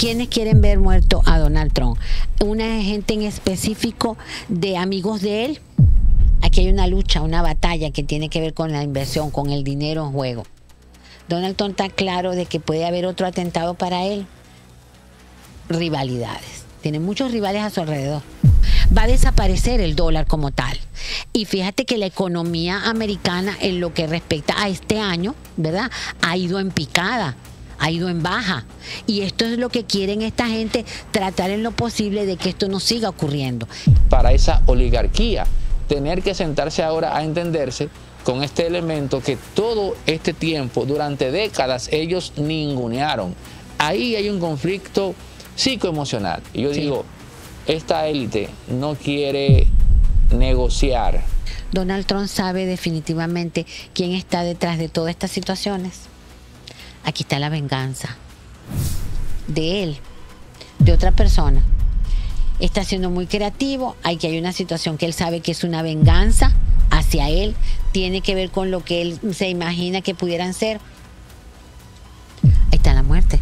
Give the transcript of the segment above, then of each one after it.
¿Quiénes quieren ver muerto a Donald Trump? Una gente en específico de amigos de él. Aquí hay una lucha, una batalla que tiene que ver con la inversión, con el dinero en juego. Donald Trump está claro de que puede haber otro atentado para él. Rivalidades. Tiene muchos rivales a su alrededor. Va a desaparecer el dólar como tal. Y fíjate que la economía americana en lo que respecta a este año, ¿verdad? Ha ido en picada ha ido en baja. Y esto es lo que quieren esta gente, tratar en lo posible de que esto no siga ocurriendo. Para esa oligarquía, tener que sentarse ahora a entenderse con este elemento que todo este tiempo, durante décadas, ellos ningunearon. Ahí hay un conflicto psicoemocional. Y yo digo, esta élite no quiere negociar. Donald Trump sabe definitivamente quién está detrás de todas estas situaciones aquí está la venganza de él, de otra persona. Está siendo muy creativo, hay que hay una situación que él sabe que es una venganza hacia él, tiene que ver con lo que él se imagina que pudieran ser. Ahí está la muerte.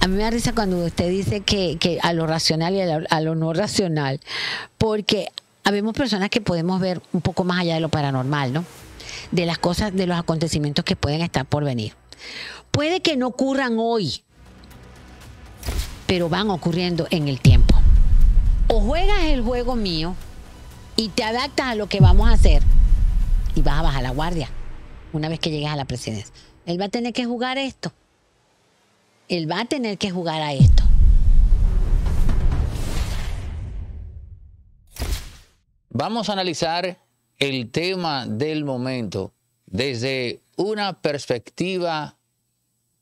A mí me da risa cuando usted dice que, a lo racional y a lo, lo no racional, porque habemos personas que podemos ver un poco más allá de lo paranormal, ¿no? De las cosas, de los acontecimientos que pueden estar por venir. Puede que no ocurran hoy, pero van ocurriendo en el tiempo. O juegas el juego mío y te adaptas a lo que vamos a hacer y vas a bajar la guardia una vez que llegues a la presidencia. Él va a tener que jugar esto. Él va a tener que jugar a esto. Vamos a analizar el tema del momento desde una perspectiva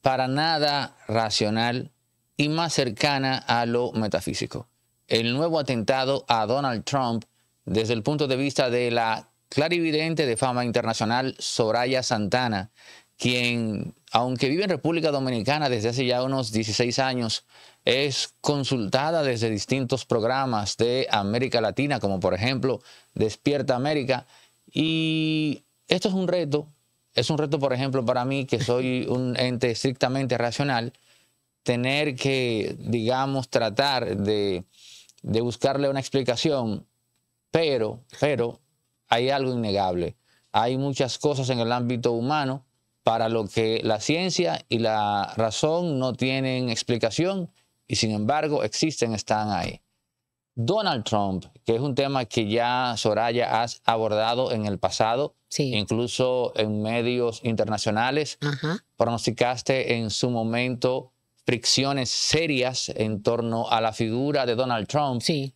para nada racional y más cercana a lo metafísico. El nuevo atentado a Donald Trump desde el punto de vista de la clarividente de fama internacional Soraya Santana, quien, aunque vive en República Dominicana desde hace ya unos 16 años, es consultada desde distintos programas de América Latina, como por ejemplo Despierta América. Y esto es un reto es un reto, por ejemplo, para mí, que soy un ente estrictamente racional, tener que, digamos, tratar de, buscarle una explicación, pero, pero hay algo innegable. Hay muchas cosas en el ámbito humano para lo que la ciencia y la razón no tienen explicación y sin embargo existen, están ahí. Donald Trump, que es un tema que ya Soraya has abordado en el pasado, incluso en medios internacionales, pronosticaste en su momento fricciones serias en torno a la figura de Donald Trump. Sí.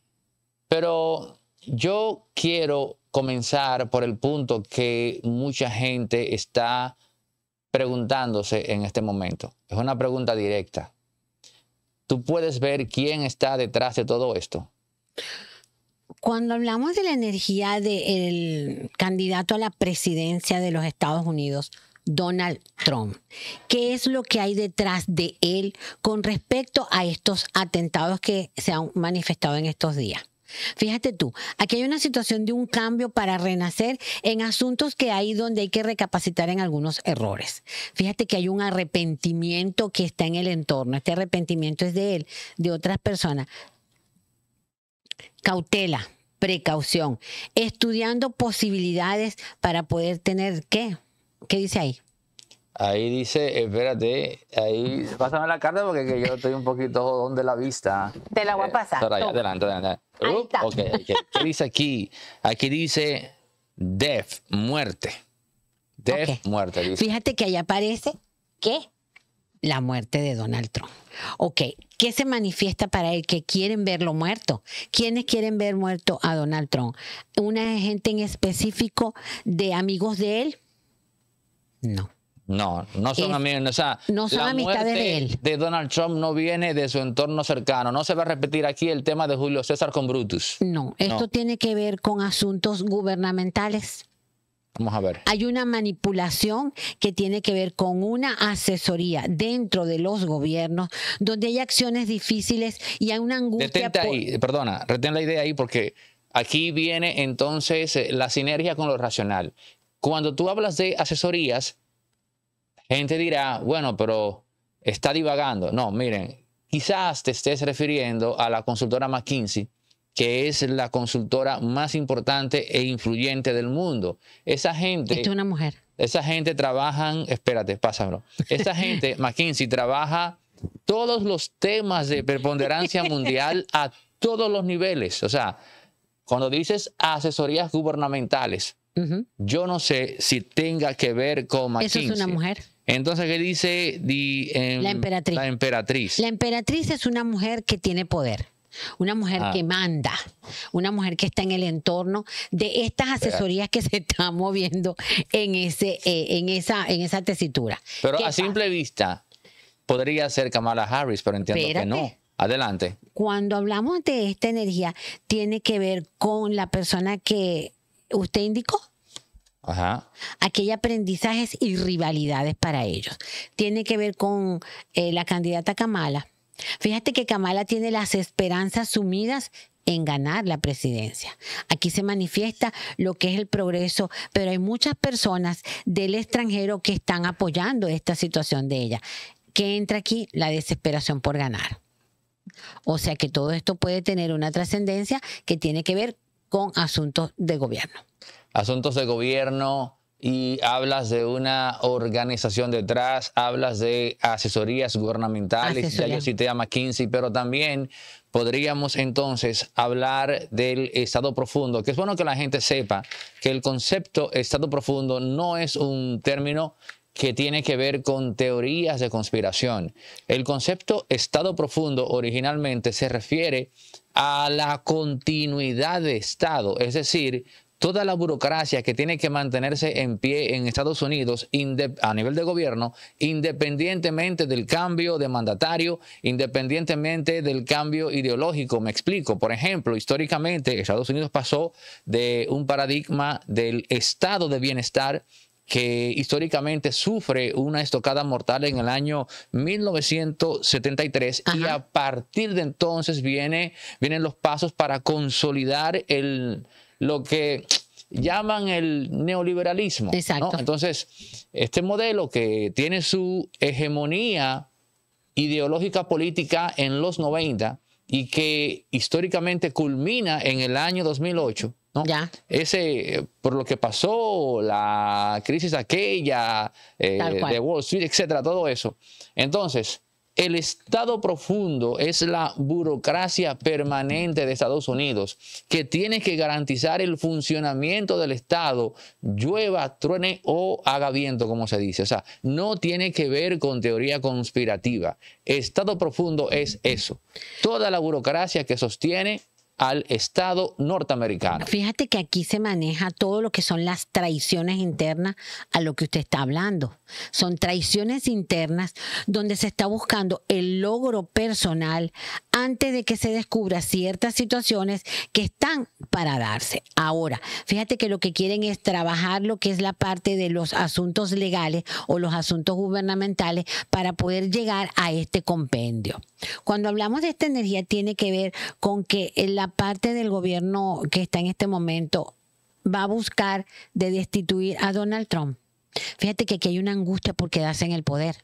Pero yo quiero comenzar por el punto que mucha gente está preguntándose en este momento. Es una pregunta directa. ¿Tú puedes ver quién está detrás de todo esto? Cuando hablamos de la energía del candidato a la presidencia de los Estados Unidos, Donald Trump. ¿Qué es lo que hay detrás de él con respecto a estos atentados que se han manifestado en estos días? Fíjate tú, aquí hay una situación de un cambio para renacer en asuntos que hay donde hay que recapacitar en algunos errores. Fíjate que hay un arrepentimiento que está en el entorno. Este arrepentimiento es de él, de otras personas Cautela, precaución, estudiando posibilidades para poder tener qué. ¿Qué dice ahí? Ahí dice, espérate, ahí pásame la carta porque yo estoy un poquito jodón de la vista. De la voy a eh, adelante, adelante. Uh, ¿Qué dice aquí? Aquí dice death, muerte. Death, muerte. Fíjate que ahí aparece que la muerte de Donald Trump. Ok, ¿Qué se manifiesta para él? Que quieren verlo muerto. ¿Quiénes quieren ver muerto a Donald Trump? ¿Una gente en específico de amigos de él? No. No, no son amigos. no son amistades de él. De Donald Trump no viene de su entorno cercano. No se va a repetir aquí el tema de Julio César con Brutus. No, esto tiene que ver con asuntos gubernamentales Vamos a ver. Hay una manipulación que tiene que ver con una asesoría dentro de los gobiernos, donde hay acciones difíciles y hay una angustia. Detente ahí, perdona, retén la idea ahí porque aquí viene entonces eh, la sinergia con lo racional. Cuando tú hablas de asesorías, gente dirá, bueno, pero está divagando. No, miren, quizás te estés refiriendo a la consultora McKinsey que es la consultora más importante e influyente del mundo. Esa gente... es una mujer. Esa gente trabajan, espérate, pásamelo. Esa gente, McKinsey, trabaja todos los temas de preponderancia mundial a todos los niveles. O sea, cuando dices asesorías gubernamentales, yo no sé si tenga que ver con McKinsey. Eso es una mujer. Entonces, ¿qué dice em, la, la emperatriz? La emperatriz es una mujer que tiene poder una mujer ah. que manda, una mujer que está en el entorno de estas asesorías que se están moviendo en, eh, en, esa, tesitura. Pero a simple vista, podría ser Kamala Harris, pero entiendo que no. Adelante. Cuando hablamos de esta energía, tiene que ver con la persona que usted indicó. Ajá. Aquí aprendizajes y rivalidades para ellos. Tiene que ver con eh, la candidata Kamala Fíjate que Kamala tiene las esperanzas sumidas en ganar la presidencia. Aquí se manifiesta lo que es el progreso, pero hay muchas personas del extranjero que están apoyando esta situación de ella. ¿Qué entra aquí? La desesperación por ganar. O sea que todo esto puede tener una trascendencia que tiene que ver con asuntos de gobierno. Asuntos de gobierno, y hablas de una organización detrás, hablas de asesorías gubernamentales, Asesoría. ya yo cité a McKinsey, pero también podríamos entonces hablar del estado profundo, que es bueno que la gente sepa que el concepto estado profundo no es un término que tiene que ver con teorías de conspiración. El concepto estado profundo originalmente se refiere a la continuidad de estado, es decir, toda la burocracia que tiene que mantenerse en pie en Estados Unidos a nivel de gobierno, independientemente del cambio de mandatario, independientemente del cambio ideológico. Me explico, por ejemplo, históricamente Estados Unidos pasó de un paradigma del estado de bienestar que históricamente sufre una estocada mortal en el año 1973 y a partir de entonces viene, vienen los pasos para consolidar el, lo que llaman el neoliberalismo. Exacto. Entonces, este modelo que tiene su hegemonía ideológica política en los 90 y que históricamente culmina en el año 2008, ¿no? Ya. Ese, por lo que pasó, la crisis aquella eh, de Wall Street, etcétera, todo eso. Entonces, el estado profundo es la burocracia permanente de Estados Unidos, que tiene que garantizar el funcionamiento del Estado, llueva, truene o haga viento, como se dice. O sea, no tiene que ver con teoría conspirativa. Estado profundo es eso. Toda la burocracia que sostiene al Estado norteamericano. Fíjate que aquí se maneja todo lo que son las traiciones internas a lo que usted está hablando. Son traiciones internas donde se está buscando el logro personal antes de que se descubra ciertas situaciones que están para darse. Ahora, fíjate que lo que quieren es trabajar lo que es la parte de los asuntos legales o los asuntos gubernamentales para poder llegar a este compendio. Cuando hablamos de esta energía tiene que ver con que la parte del gobierno que está en este momento va a buscar de destituir a Donald Trump. Fíjate que aquí hay una angustia por quedarse en el poder.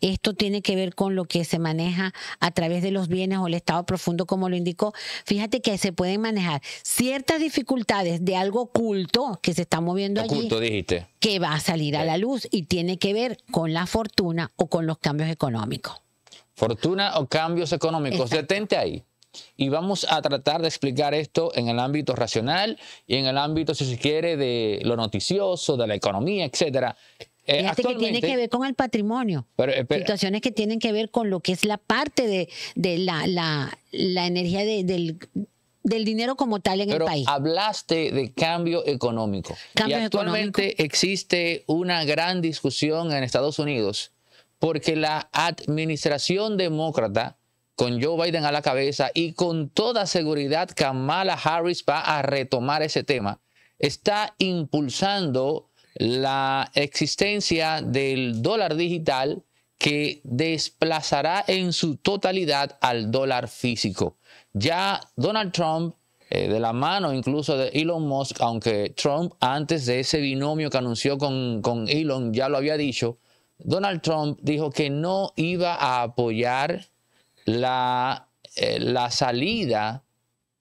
Esto tiene que ver con lo que se maneja a través de los bienes o el estado profundo, como lo indicó. Fíjate que se pueden manejar ciertas dificultades de algo oculto que se está moviendo oculto, dijiste. que va a salir a la luz y tiene que ver con la fortuna o con los cambios económicos. Fortuna o cambios económicos, detente ahí. Y vamos a tratar de explicar esto en el ámbito racional y en el ámbito, si se quiere, de lo noticioso, de la economía, etcétera. Eh, que tiene que ver con el patrimonio. Eh, situaciones que tienen que ver con lo que es la parte de, la, energía del dinero como tal en el país. Hablaste de cambio económico. actualmente existe una gran discusión en Estados Unidos porque la administración demócrata con Joe Biden a la cabeza y con toda seguridad Kamala Harris va a retomar ese tema, está impulsando la existencia del dólar digital que desplazará en su totalidad al dólar físico. Ya Donald Trump eh, de la mano incluso de Elon Musk, aunque Trump antes de ese binomio que anunció con, con Elon ya lo había dicho, Donald Trump dijo que no iba a apoyar eh, la, salida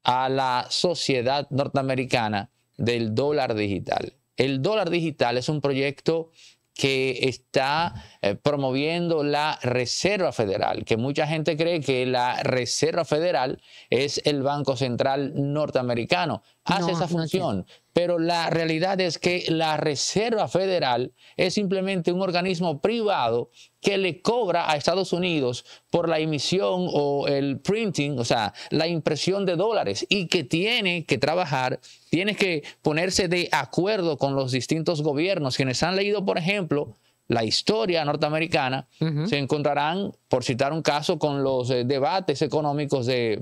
a la sociedad norteamericana del dólar digital. El dólar digital es un proyecto que está eh, promoviendo la Reserva Federal, que mucha gente cree que la Reserva Federal es el Banco Central norteamericano, hace esa función. Pero la realidad es que la Reserva Federal es simplemente un organismo privado que le cobra a Estados Unidos por la emisión o el printing, o sea, la impresión de dólares y que tiene que trabajar, tiene que ponerse de acuerdo con los distintos gobiernos. Quienes han leído, por ejemplo, la historia norteamericana, se encontrarán, por citar un caso, con los eh, debates económicos de,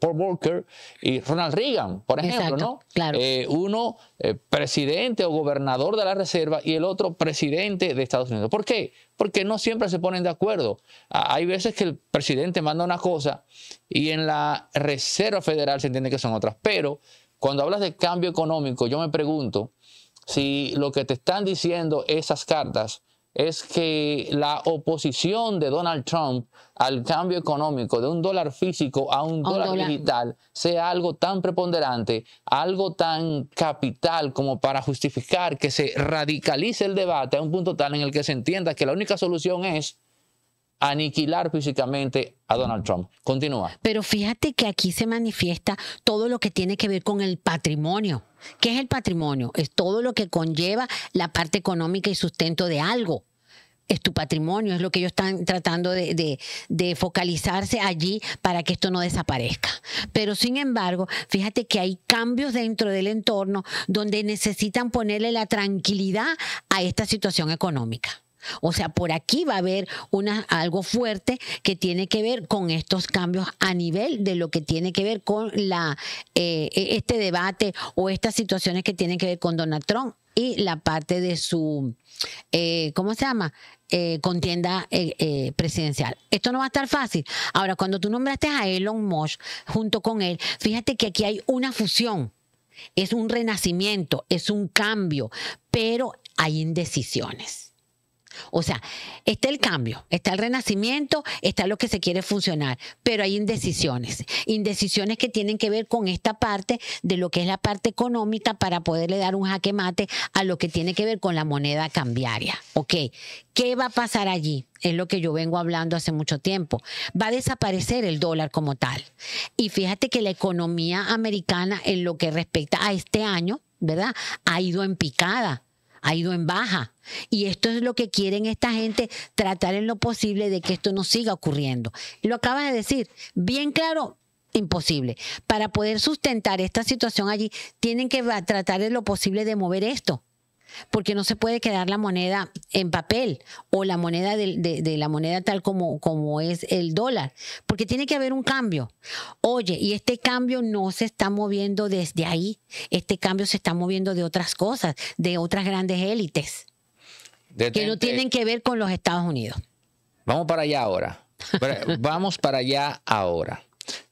Paul Walker y Ronald Reagan, por ejemplo, ¿no? Eh, uno eh, presidente o gobernador de la Reserva y el otro presidente de Estados Unidos. ¿Por qué? Porque no siempre se ponen de acuerdo. hay veces que el presidente manda una cosa y en la Reserva Federal se entiende que son otras. Pero cuando hablas de cambio económico, yo me pregunto si lo que te están diciendo esas cartas es que la oposición de Donald Trump al cambio económico de un dólar físico a un, dólar, digital sea algo tan preponderante, algo tan capital como para justificar que se radicalice el debate a un punto tal en el que se entienda que la única solución es aniquilar físicamente a Donald Trump. Continúa. Pero fíjate que aquí se manifiesta todo lo que tiene que ver con el patrimonio. ¿Qué es el patrimonio? Es todo lo que conlleva la parte económica y sustento de algo es tu patrimonio, es lo que ellos están tratando de, de, focalizarse allí para que esto no desaparezca. Pero sin embargo, fíjate que hay cambios dentro del entorno donde necesitan ponerle la tranquilidad a esta situación económica. O sea, por aquí va a haber algo fuerte que tiene que ver con estos cambios a nivel de lo que tiene que ver con eh, e, este debate o estas situaciones que tienen que ver con Donald Trump y la parte de su, eh, ¿cómo se llama? Eh, contienda presidencial. Esto no va a estar fácil. Ahora, cuando tú nombraste a Elon Musk junto con él, fíjate que aquí hay una fusión, es un renacimiento, es un cambio, pero hay indecisiones. O sea, está el cambio, está el renacimiento, está lo que se quiere funcionar, pero hay indecisiones, indecisiones que tienen que ver con esta parte de lo que es la parte económica para poderle dar un jaque mate a lo que tiene que ver con la moneda cambiaria. ¿Ok? ¿Qué va a pasar allí? Es lo que yo vengo hablando hace mucho tiempo. Va a desaparecer el dólar como tal. Y fíjate que la economía americana en lo que respecta a este año, ¿verdad? Ha ido en picada ha ido en baja. Y esto es lo que quieren esta gente, tratar en lo posible de que esto no siga ocurriendo. Lo acabas de decir, bien claro, imposible. Para poder sustentar esta situación allí, tienen que tratar en lo posible de mover esto porque no se puede quedar la moneda en papel o la moneda de, la moneda tal como, es el dólar, porque tiene que haber un cambio. Oye, y este cambio no se está moviendo desde ahí, este cambio se está moviendo de otras cosas, de otras grandes élites, que no tienen que ver con los Estados Unidos. Vamos para allá ahora. Vamos para allá ahora.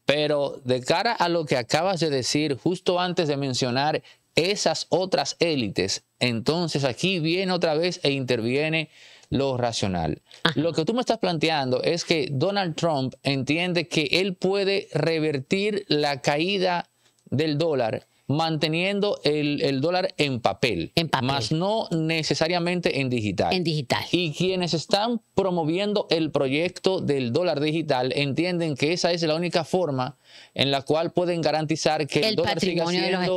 Pero de cara a lo que acabas de decir, justo antes de mencionar esas otras élites, entonces aquí viene otra vez e interviene lo racional. Lo que tú me estás planteando es que Donald Trump entiende que él puede revertir la caída del dólar manteniendo el, dólar en papel, en papel, más no necesariamente en digital. En digital. Y quienes están promoviendo el proyecto del dólar digital entienden que esa es la única forma en la cual pueden garantizar que el, dólar siga siendo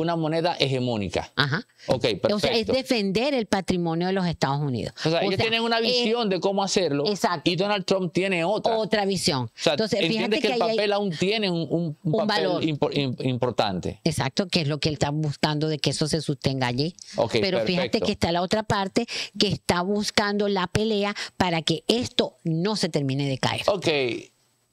una moneda hegemónica. Ajá. perfecto. es defender el patrimonio de los Estados Unidos. O sea, ellos tienen una visión de cómo hacerlo exacto. y Donald Trump tiene otra. Otra visión. Entonces, fíjate que, el papel aún tiene un, valor importante. Exacto, que es lo que él está buscando de que eso se sostenga allí. Pero fíjate que está la otra parte que está buscando la pelea para que esto no se termine de caer. Ok.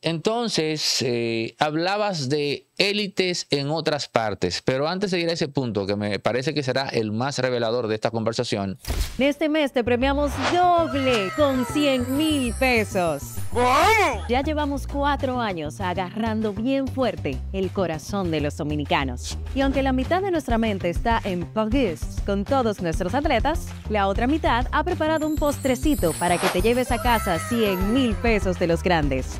Entonces, eh, hablabas de élites en otras partes, pero antes de ir a ese punto, que me parece que será el más revelador de esta conversación. En este mes te premiamos doble con 100 mil pesos. Ya llevamos cuatro años agarrando bien fuerte el corazón de los dominicanos. Y aunque la mitad de nuestra mente está en París con todos nuestros atletas, la otra mitad ha preparado un postrecito para que te lleves a casa 100 mil pesos de los grandes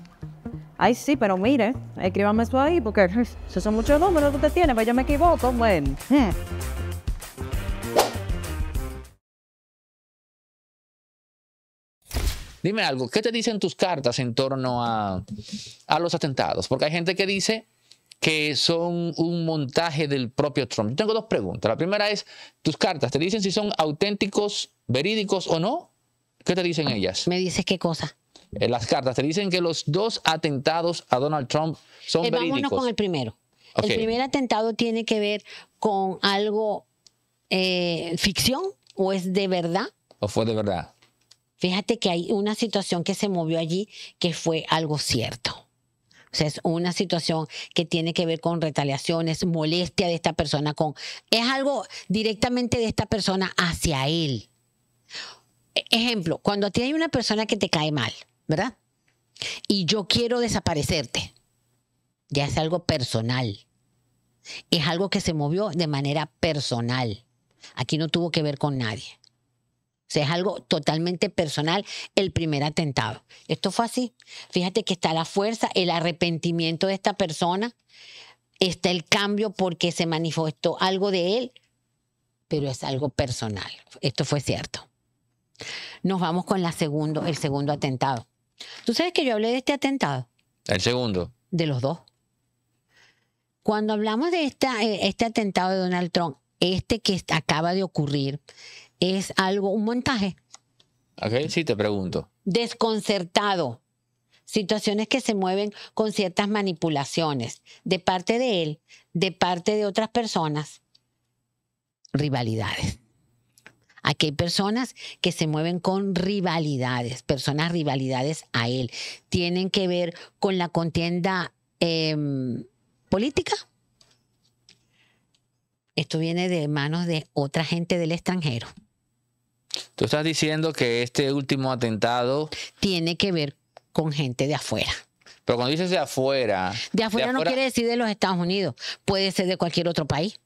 Ay, sí, pero mire, escríbame eso ahí, porque esos son muchos números que usted tiene, pero pues yo me equivoco. Bueno. Dime algo, ¿qué te dicen tus cartas en torno a, los atentados? Porque hay gente que dice que son un montaje del propio Trump. Yo tengo dos preguntas. La primera es, tus cartas, ¿te dicen si son auténticos, verídicos o no? ¿Qué te dicen ellas? Me dices qué cosa en eh, las cartas te dicen que los dos atentados a Donald Trump son eh, verídicos. Vámonos con el primero. El primer atentado tiene que ver con algo eh, ficción o es de verdad. O fue de verdad. Fíjate que hay una situación que se movió allí que fue algo cierto. O sea, es una situación que tiene que ver con retaliaciones, molestia de esta persona, con es algo directamente de esta persona hacia él. E-, ejemplo, cuando a hay una persona que te cae mal, ¿verdad? Y yo quiero desaparecerte. Ya es algo personal. Es algo que se movió de manera personal. Aquí no tuvo que ver con nadie. O sea, es algo totalmente personal el primer atentado. Esto fue así. Fíjate que está la fuerza, el arrepentimiento de esta persona, está el cambio porque se manifestó algo de él, pero es algo personal. Esto fue cierto. Nos vamos con la segundo, el segundo atentado. Tú sabes que yo hablé de este atentado. El segundo. De los dos. Cuando hablamos de eh, este atentado de Donald Trump, este que acaba de ocurrir, es algo, un montaje. Ok, sí te pregunto. Desconcertado. Situaciones que se mueven con ciertas manipulaciones de parte de él, de parte de otras personas. Rivalidades. Aquí hay personas que se mueven con rivalidades, personas rivalidades a él. Tienen que ver con la contienda em, política. Esto viene de manos de otra gente del extranjero. Tú estás diciendo que este último atentado... Tiene que ver con gente de afuera. Pero cuando dices de afuera... De afuera no quiere decir de los Estados Unidos, puede ser de cualquier otro país.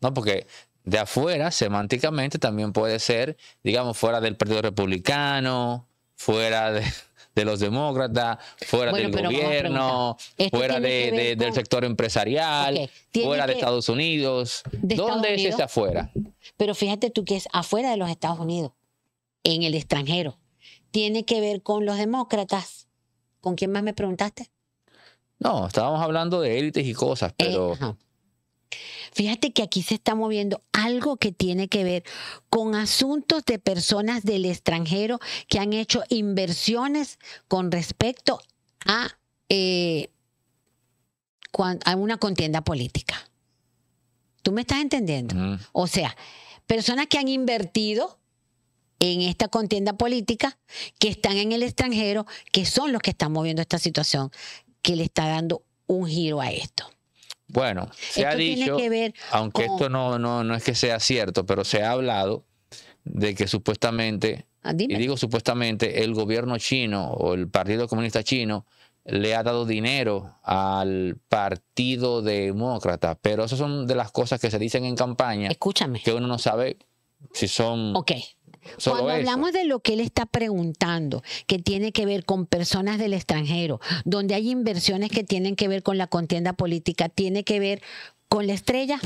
No, porque de afuera, semánticamente, también puede ser, digamos, fuera del Partido Republicano, fuera de, los demócratas, fuera del gobierno, fuera del sector empresarial, fuera de Estados Unidos. ¿Dónde es ese afuera? Pero fíjate tú que es afuera de los Estados Unidos, en el extranjero. Tiene que ver con los demócratas. ¿Con quién más me preguntaste? No, estábamos hablando de élites y cosas, eh, pero... Fíjate que aquí se está moviendo algo que tiene que ver con asuntos de personas del extranjero que han hecho inversiones con respecto a, eh, una contienda política. ¿Tú me estás entendiendo? O sea, personas que han invertido en esta contienda política, que están en el extranjero, que son los que están moviendo esta situación, que le está dando un giro a esto. Bueno, se ha dicho, aunque esto no, no, no es que sea cierto, pero se ha hablado de que supuestamente, ah, y digo supuestamente, el gobierno chino o el Partido Comunista Chino le ha dado dinero al Partido Demócrata, pero esas son de las cosas que se dicen en campaña. Escúchame. Que uno no sabe si son okay. Cuando hablamos de lo que él está preguntando, que tiene que ver con personas del extranjero, donde hay inversiones que tienen que ver con la contienda política, tiene que ver con la estrella.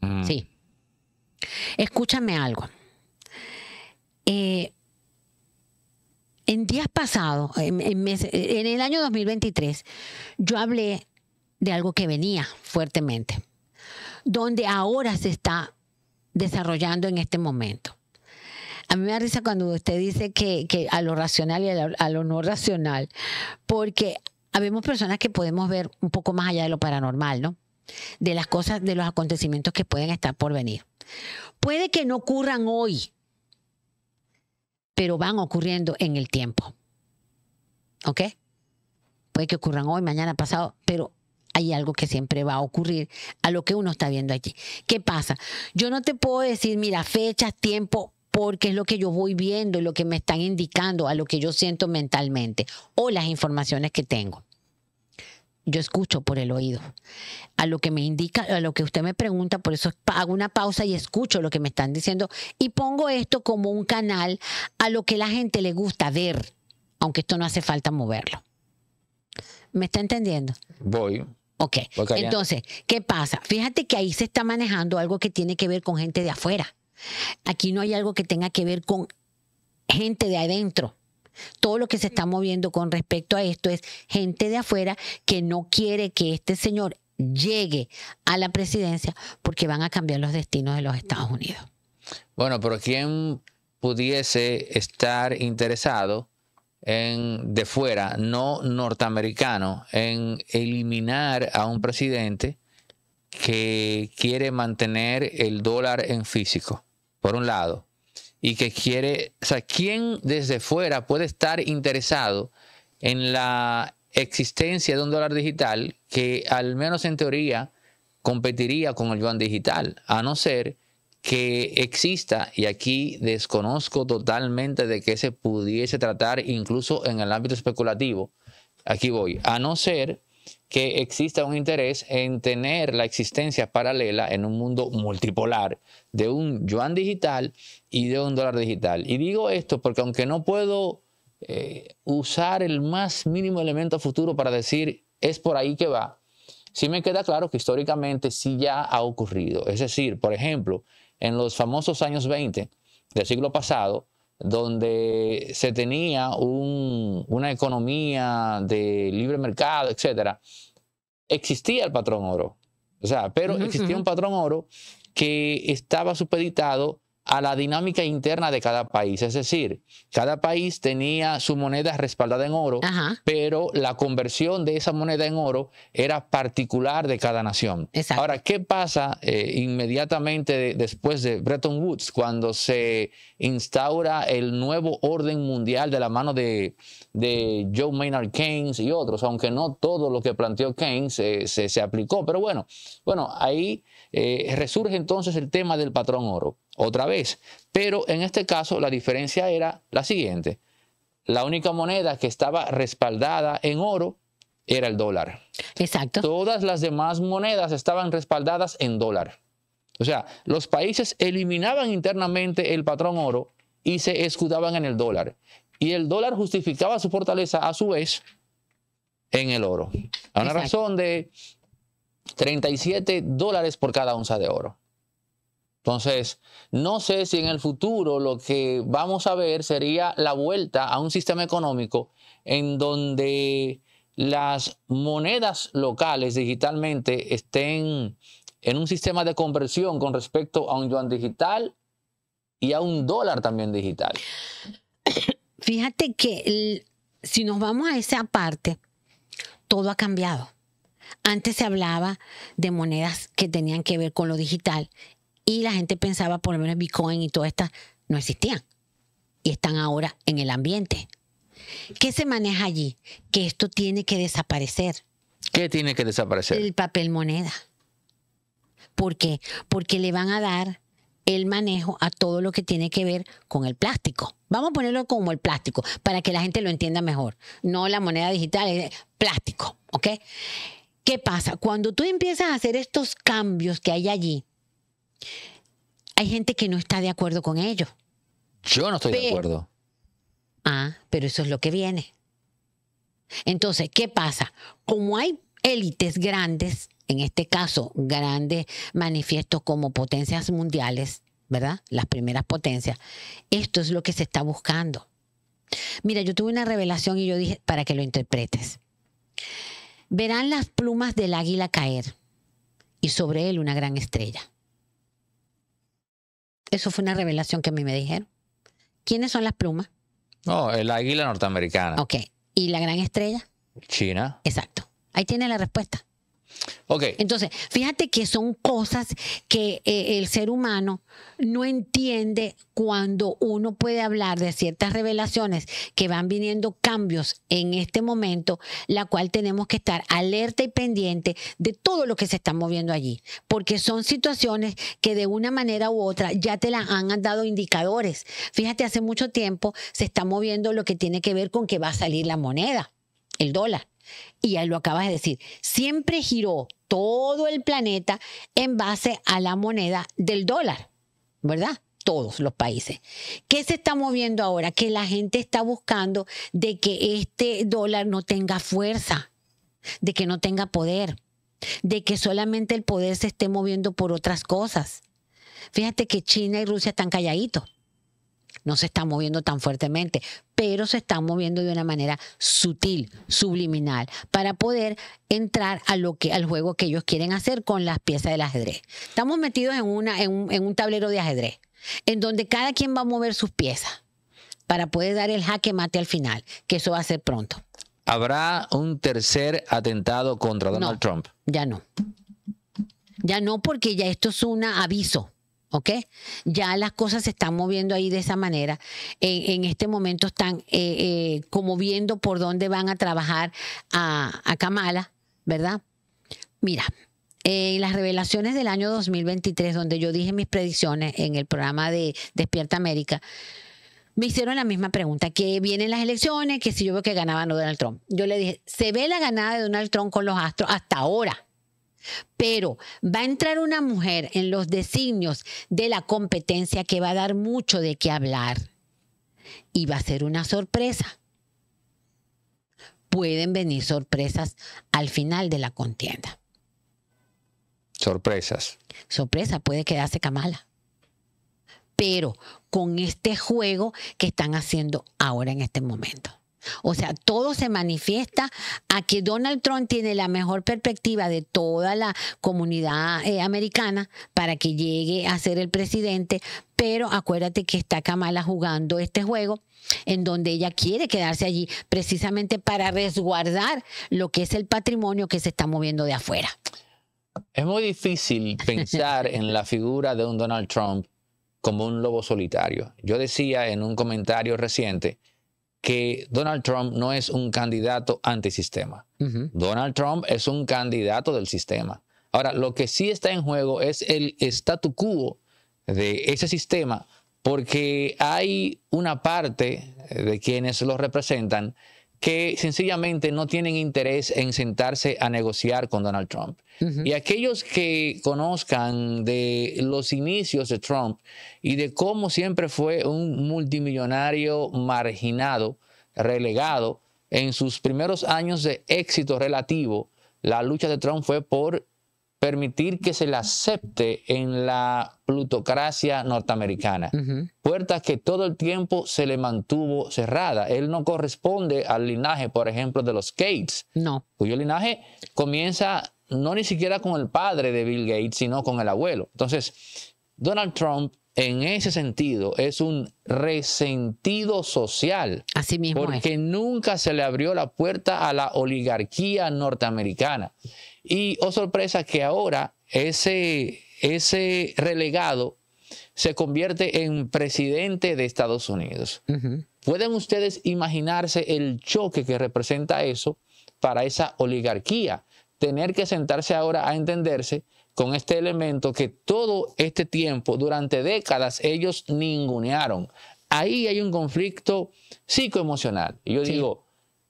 Mm. Sí. Escúchame algo. Eh, en días pasados, en, el año 2023, yo hablé de algo que venía fuertemente, donde ahora se está desarrollando en este momento a mí me da risa cuando usted dice que, a lo racional y a lo, no racional, porque habemos personas que podemos ver un poco más allá de lo paranormal, ¿no? De las cosas, de los acontecimientos que pueden estar por venir. Puede que no ocurran hoy, pero van ocurriendo en el tiempo. ¿Ok? Puede que ocurran hoy, mañana, pasado, pero hay algo que siempre va a ocurrir a lo que uno está viendo allí. ¿Qué pasa? Yo no te puedo decir, mira, fechas, tiempo, porque es lo que yo voy viendo y lo que me están indicando a lo que yo siento mentalmente o las informaciones que tengo. Yo escucho por el oído a lo que me indica, a lo que usted me pregunta, por eso hago una pausa y escucho lo que me están diciendo y pongo esto como un canal a lo que la gente le gusta ver, aunque esto no hace falta moverlo. ¿Me está entendiendo? Voy. Ok, entonces, ¿qué pasa? Fíjate que ahí se está manejando algo que tiene que ver con gente de afuera Aquí no hay algo que tenga que ver con gente de adentro. Todo lo que se está moviendo con respecto a esto es gente de afuera que no quiere que este señor llegue a la presidencia porque van a cambiar los destinos de los Estados Unidos. Bueno, pero ¿quién pudiese estar interesado en, de fuera, no norteamericano, en eliminar a un presidente que quiere mantener el dólar en físico? por un lado, y que quiere, o sea, ¿quién desde fuera puede estar interesado en la existencia de un dólar digital que al menos en teoría competiría con el yuan digital, a no ser que exista, y aquí desconozco totalmente de qué se pudiese tratar incluso en el ámbito especulativo, aquí voy, a no ser que exista un interés en tener la existencia paralela en un mundo multipolar de un yuan digital y de un dólar digital. Y digo esto porque aunque no puedo eh, usar el más mínimo elemento futuro para decir es por ahí que va, sí me queda claro que históricamente sí ya ha ocurrido. Es decir, por ejemplo, en los famosos años 20 del siglo pasado, donde se tenía una economía de libre mercado, etc., existía el patrón oro. O sea, pero existía un patrón oro que estaba supeditado a la dinámica interna de cada país. Es decir, cada país tenía su moneda respaldada en oro, pero la conversión de esa moneda en oro era particular de cada nación. Ahora, ¿qué pasa eh, inmediatamente después de Bretton Woods, cuando se instaura el nuevo orden mundial de la mano de, Joe Maynard Keynes y otros? Aunque no todo lo que planteó Keynes eh, se, aplicó, pero bueno, bueno ahí eh, resurge entonces el tema del patrón oro otra vez. Pero en este caso la diferencia era la siguiente. La única moneda que estaba respaldada en oro era el dólar. Exacto. Todas las demás monedas estaban respaldadas en dólar. O sea, los países eliminaban internamente el patrón oro y se escudaban en el dólar. Y el dólar justificaba su fortaleza a su vez en el oro. A una razón de 37 dólares por cada onza de oro. Entonces, no sé si en el futuro lo que vamos a ver sería la vuelta a un sistema económico en donde las monedas locales digitalmente estén en un sistema de conversión con respecto a un yuan digital y a un dólar también digital. Fíjate que si nos vamos a esa parte, todo ha cambiado. Antes se hablaba de monedas que tenían que ver con lo digital y la gente pensaba, por lo menos Bitcoin y todas estas no existían y están ahora en el ambiente. ¿Qué se maneja allí? Que esto tiene que desaparecer. ¿Qué tiene que desaparecer? El papel moneda. ¿Por qué? Porque le van a dar el manejo a todo lo que tiene que ver con el plástico. Vamos a ponerlo como el plástico para que la gente lo entienda mejor. No la moneda digital, es plástico, ¿ok? ¿Qué pasa? Cuando tú empiezas a hacer estos cambios que hay allí, hay gente que no está de acuerdo con ello. Yo no estoy de acuerdo. Ah, pero eso es lo que viene. Entonces, ¿qué pasa? Como hay élites grandes, en este caso grandes manifiestos como potencias mundiales, ¿verdad? Las primeras potencias, esto es lo que se está buscando. Mira, yo tuve una revelación y yo dije, para que lo interpretes, verán las plumas del águila caer y sobre él una gran estrella. Eso fue una revelación que a mí me dijeron. ¿Quiénes son las plumas? No, el águila norteamericana. Ok. ¿Y la gran estrella? China. Exacto. Ahí tiene la respuesta. Okay. Entonces, fíjate que son cosas que eh, el ser humano no entiende cuando uno puede hablar de ciertas revelaciones que van viniendo cambios en este momento, la cual tenemos que estar alerta y pendiente de todo lo que se está moviendo allí, porque son situaciones que de una manera u otra ya te las han dado indicadores. Fíjate, hace mucho tiempo se está moviendo lo que tiene que ver con que va a salir la moneda, el dólar y ya lo acabas de decir, siempre giró todo el planeta en base a la moneda del dólar, ¿verdad? todos los países. ¿Qué se está moviendo ahora? Que la gente está buscando de que este dólar no tenga fuerza, de que no tenga poder, de que solamente el poder se esté moviendo por otras cosas. Fíjate que China y Rusia están calladitos no se está moviendo tan fuertemente, pero se está moviendo de una manera sutil, subliminal, para poder entrar a lo que, al juego que ellos quieren hacer con las piezas del ajedrez. Estamos metidos en, una, en, un, tablero de ajedrez, en donde cada quien va a mover sus piezas para poder dar el jaque mate al final, que eso va a ser pronto. ¿Habrá un tercer atentado contra Donald Trump? Ya no. Ya no, porque ya esto es un aviso ¿ok? Ya las cosas se están moviendo ahí de esa manera. En, este momento están eh, eh, como viendo por dónde van a trabajar a, Kamala, ¿verdad? Mira, en las revelaciones del año 2023, donde yo dije mis predicciones en el programa de Despierta América, me hicieron la misma pregunta, que vienen las elecciones, que si yo veo que ganaba Donald Trump. Yo le dije, se ve la ganada de Donald Trump con los astros hasta ahora pero va a entrar una mujer en los designios de la competencia que va a dar mucho de qué hablar y va a ser una sorpresa. Pueden venir sorpresas al final de la contienda. Sorpresas. Sorpresa, puede quedarse Kamala. Pero con este juego que están haciendo ahora en este momento. O sea, todo se manifiesta a que Donald Trump tiene la mejor perspectiva de toda la comunidad eh, americana para que llegue a ser el presidente, pero acuérdate que está Kamala jugando este juego en donde ella quiere quedarse allí precisamente para resguardar lo que es el patrimonio que se está moviendo de afuera. Es muy difícil pensar en la figura de un Donald Trump como un lobo solitario. Yo decía en un comentario reciente, que Donald Trump no es un candidato antisistema. Donald Trump es un candidato del sistema. Ahora, lo que sí está en juego es el statu quo de ese sistema, porque hay una parte de quienes lo representan que sencillamente no tienen interés en sentarse a negociar con Donald Trump. Y aquellos que conozcan de los inicios de Trump y de cómo siempre fue un multimillonario marginado, relegado, en sus primeros años de éxito relativo, la lucha de Trump fue por permitir que se le acepte en la plutocracia norteamericana. puerta Puertas que todo el tiempo se le mantuvo cerrada. Él no corresponde al linaje, por ejemplo, de los Gates. No. Cuyo linaje comienza no ni siquiera con el padre de Bill Gates, sino con el abuelo. Entonces, Donald Trump en ese sentido es un resentido social. Así mismo. Porque nunca se le abrió la puerta a la oligarquía norteamericana. Y oh sorpresa que ahora ese, ese relegado se convierte en presidente de Estados Unidos. ¿Pueden ustedes imaginarse el choque que representa eso para esa oligarquía? Tener que sentarse ahora a entenderse con este elemento que todo este tiempo, durante décadas, ellos ningunearon. Ahí hay un conflicto psicoemocional. yo digo,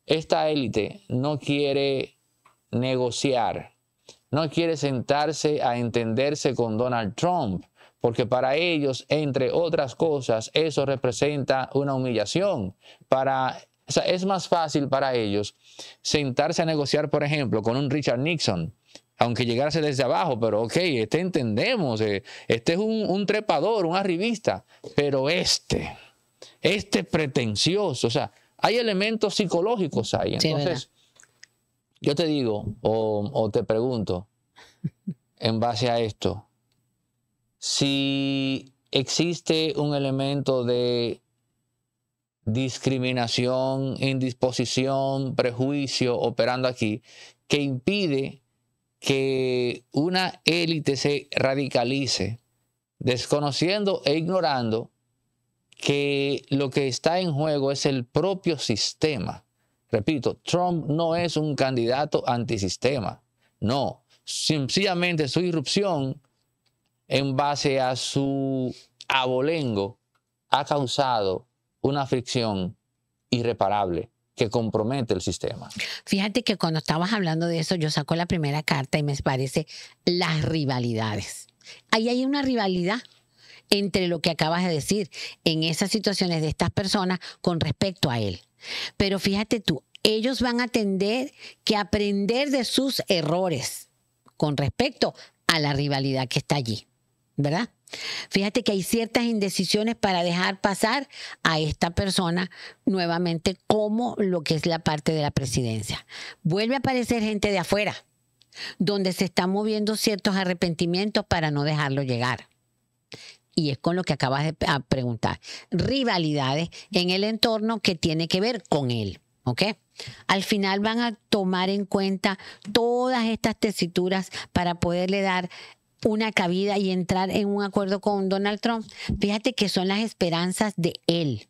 esta élite no quiere negociar. No quiere sentarse a entenderse con Donald Trump, porque para ellos, entre otras cosas, eso representa una humillación. Para, es más fácil para ellos sentarse a negociar, por ejemplo, con un Richard Nixon, aunque llegase desde abajo, pero ok, este entendemos, eh, este es un, trepador, un arribista, pero este, este pretencioso, o sea, hay elementos psicológicos ahí. Entonces, yo te digo o, te pregunto en base a esto, si existe un elemento de discriminación, indisposición, prejuicio operando aquí, que impide que una élite se radicalice, desconociendo e ignorando que lo que está en juego es el propio sistema. Repito, Trump no es un candidato antisistema. No, sencillamente su irrupción en base a su abolengo ha causado una fricción irreparable que compromete el sistema. Fíjate que cuando estabas hablando de eso, yo saco la primera carta y me parece las rivalidades. Ahí hay una rivalidad entre lo que acabas de decir en esas situaciones de estas personas con respecto a él. Pero fíjate tú, ellos van a tener que aprender de sus errores con respecto a la rivalidad que está allí, ¿verdad? Fíjate que hay ciertas indecisiones para dejar pasar a esta persona nuevamente como lo que es la parte de la presidencia. Vuelve a aparecer gente de afuera, donde se están moviendo ciertos arrepentimientos para no dejarlo llegar y es con lo que acabas de preguntar. Rivalidades en el entorno que tiene que ver con él. ¿Ok? Al final van a tomar en cuenta todas estas tesituras para poderle dar una cabida y entrar en un acuerdo con Donald Trump. Fíjate que son las esperanzas de él.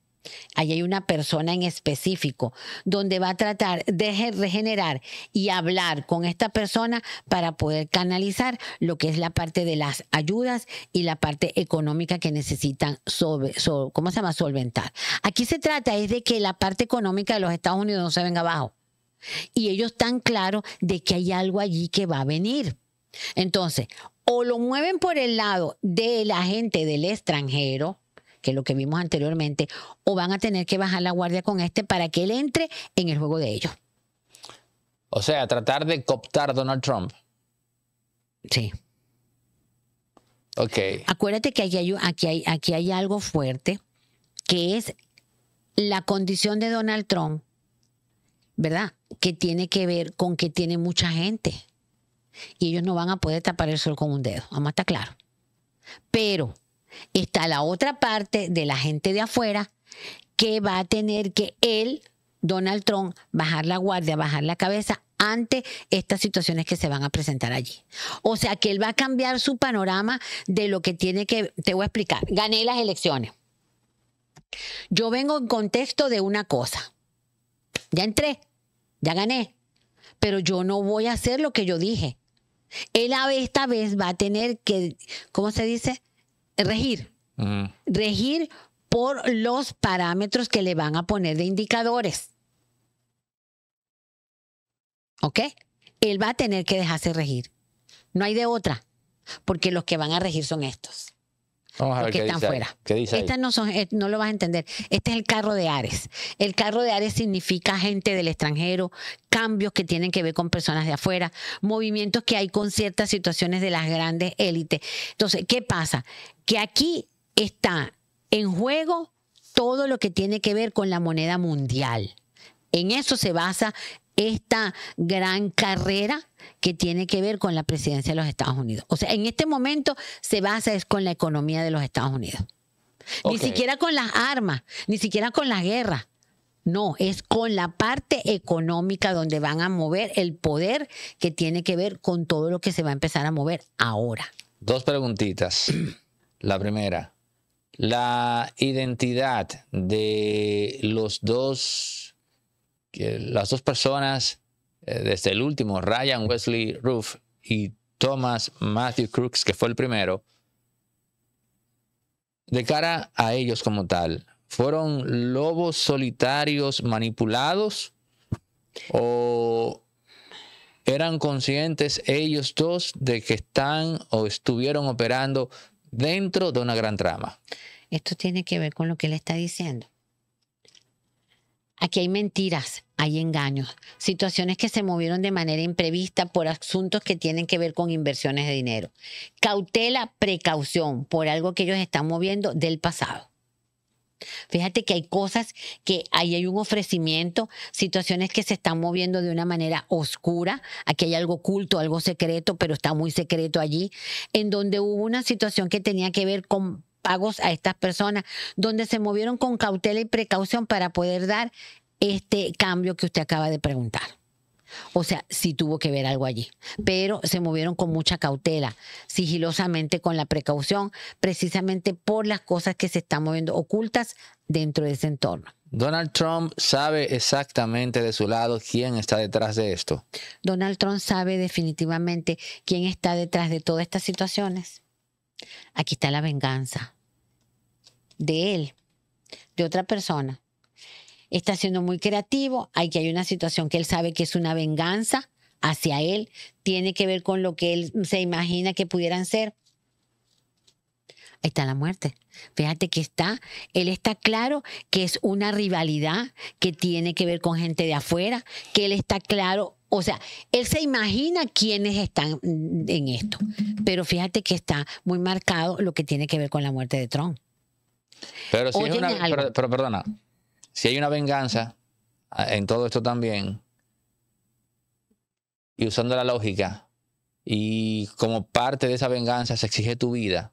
Ahí hay una persona en específico donde va a tratar de regenerar y hablar con esta persona para poder canalizar lo que es la parte de las ayudas y la parte económica que necesitan sobre, ¿cómo se llama? solventar. Aquí se trata es de que la parte económica de los Estados Unidos no se venga abajo. Y ellos están claros de que hay algo allí que va a venir. Entonces, o lo mueven por el lado de la gente del extranjero, que lo que vimos anteriormente, o van a tener que bajar la guardia con este para que él entre en el juego de ellos. O sea, tratar de cooptar a Donald Trump. Sí. Ok. Acuérdate que aquí hay, aquí hay, aquí hay algo fuerte, que es la condición de Donald Trump, ¿verdad? Que tiene que ver con que tiene mucha gente. Y ellos no van a poder tapar el sol con un dedo, vamos está claro. Pero está la otra parte de la gente de afuera que va a tener que él, Donald Trump, bajar la guardia, bajar la cabeza ante estas situaciones que se van a presentar allí. O sea que él va a cambiar su panorama de lo que tiene que, te voy a explicar, gané las elecciones. Yo vengo en contexto de una cosa. Ya entré, ya gané, pero yo no voy a hacer lo que yo dije. Él esta vez va a tener que, ¿cómo se dice? regir. Regir por los parámetros que le van a poner de indicadores. ¿Ok? Él va a tener que dejarse regir. No hay de otra, porque los que van a regir son estos. Vamos a ver qué fuera. no no lo vas a entender. Este es el carro de Ares. El carro de Ares significa gente del extranjero, cambios que tienen que ver con personas de afuera, movimientos que hay con ciertas situaciones de las grandes élites. Entonces, ¿qué pasa? Que aquí está en juego todo lo que tiene que ver con la moneda mundial. En eso se basa esta gran carrera que tiene que ver con la presidencia de los Estados Unidos. O sea, en este momento se basa es con la economía de los Estados Unidos. Ni siquiera con las armas, ni siquiera con la guerra. No, es con la parte económica donde van a mover el poder que tiene que ver con todo lo que se va a empezar a mover ahora. Dos preguntitas. La primera, la identidad de los dos, las dos personas eh, desde el último, Ryan Wesley Roof y Thomas Matthew Crooks, que fue el primero, de cara a ellos como tal, ¿fueron lobos solitarios manipulados o eran conscientes ellos dos de que están o estuvieron operando dentro de una gran trama? Esto tiene que ver con lo que le está diciendo. Aquí hay mentiras, hay engaños, situaciones que se movieron de manera imprevista por asuntos que tienen que ver con inversiones de dinero. Cautela, precaución por algo que ellos están moviendo del pasado. Fíjate que hay cosas que ahí hay un ofrecimiento, situaciones que se están moviendo de una manera oscura, aquí hay algo oculto, algo secreto, pero está muy secreto allí, en donde hubo una situación que tenía que ver con pagos a estas personas, donde se movieron con cautela y precaución para poder dar este cambio que usted acaba de preguntar. O sea, sí tuvo que ver algo allí, pero se movieron con mucha cautela, sigilosamente con la precaución, precisamente por las cosas que se están moviendo ocultas dentro de ese entorno. Donald Trump sabe exactamente de su lado quién está detrás de esto. Donald Trump sabe definitivamente quién está detrás de todas estas situaciones. Aquí está la venganza de él, de otra persona. Está siendo muy creativo, aquí hay una situación que él sabe que es una venganza hacia él, tiene que ver con lo que él se imagina que pudieran ser. Ahí está la muerte. Fíjate que está, él está claro que es una rivalidad que tiene que ver con gente de afuera, que él está claro o sea, él se imagina quiénes están en esto, pero fíjate que está muy marcado lo que tiene que ver con la muerte de Trump. Pero, si una, perdona, si hay una venganza ah, en todo esto también, y usando la lógica, y como parte de esa venganza se exige tu vida,